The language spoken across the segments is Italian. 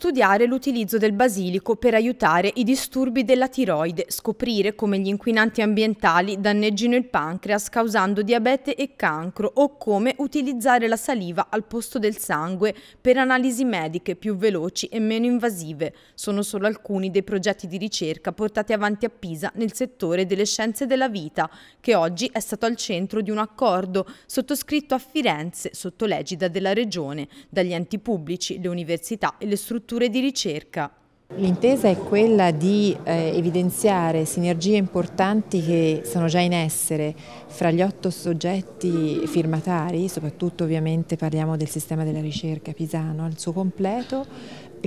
studiare l'utilizzo del basilico per aiutare i disturbi della tiroide, scoprire come gli inquinanti ambientali danneggino il pancreas causando diabete e cancro o come utilizzare la saliva al posto del sangue per analisi mediche più veloci e meno invasive. Sono solo alcuni dei progetti di ricerca portati avanti a Pisa nel settore delle scienze della vita, che oggi è stato al centro di un accordo sottoscritto a Firenze sotto l'egida della Regione, dagli enti pubblici, le università e le strutture strutture di ricerca. L'intesa è quella di eh, evidenziare sinergie importanti che sono già in essere fra gli otto soggetti firmatari, soprattutto ovviamente parliamo del sistema della ricerca pisano al suo completo,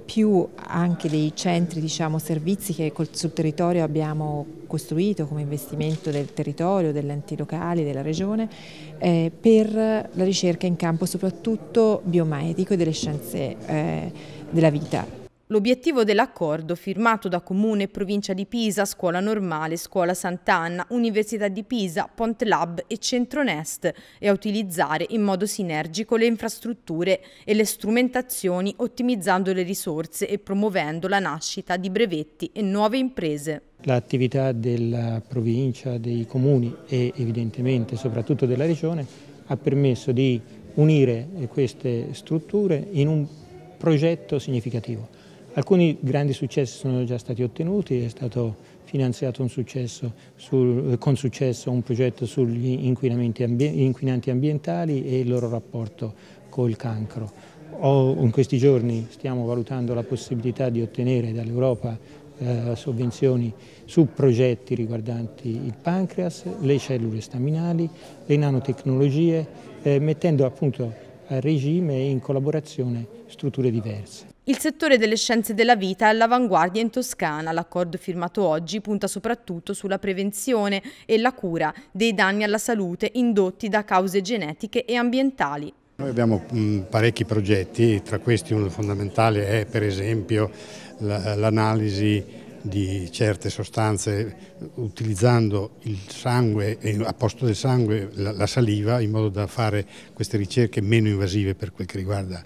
più anche dei centri, diciamo, servizi che sul territorio abbiamo costruito come investimento del territorio, degli enti locali, della regione, eh, per la ricerca in campo soprattutto biomedico e delle scienze eh, della vita. L'obiettivo dell'accordo, firmato da Comune e Provincia di Pisa, Scuola Normale, Scuola Sant'Anna, Università di Pisa, Pont Lab e Centronest, è utilizzare in modo sinergico le infrastrutture e le strumentazioni, ottimizzando le risorse e promuovendo la nascita di brevetti e nuove imprese. L'attività della provincia, dei comuni e evidentemente soprattutto della regione ha permesso di unire queste strutture in un progetto significativo Alcuni grandi successi sono già stati ottenuti, è stato finanziato successo sul, con successo un progetto sugli inquinanti ambientali e il loro rapporto col cancro. O, in questi giorni stiamo valutando la possibilità di ottenere dall'Europa eh, sovvenzioni su progetti riguardanti il pancreas, le cellule staminali, le nanotecnologie, eh, mettendo appunto a regime e in collaborazione strutture diverse. Il settore delle scienze della vita è all'avanguardia in Toscana. L'accordo firmato oggi punta soprattutto sulla prevenzione e la cura dei danni alla salute indotti da cause genetiche e ambientali. Noi abbiamo mm, parecchi progetti, tra questi uno fondamentale è per esempio l'analisi di certe sostanze utilizzando il sangue a posto del sangue la saliva in modo da fare queste ricerche meno invasive per quel che riguarda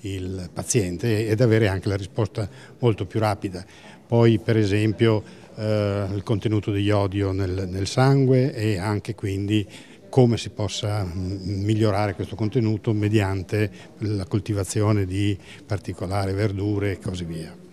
il paziente ed avere anche la risposta molto più rapida. Poi per esempio eh, il contenuto di iodio nel, nel, sangue e anche quindi come si possa mm, migliorare questo contenuto mediante la coltivazione di particolari verdure e così via.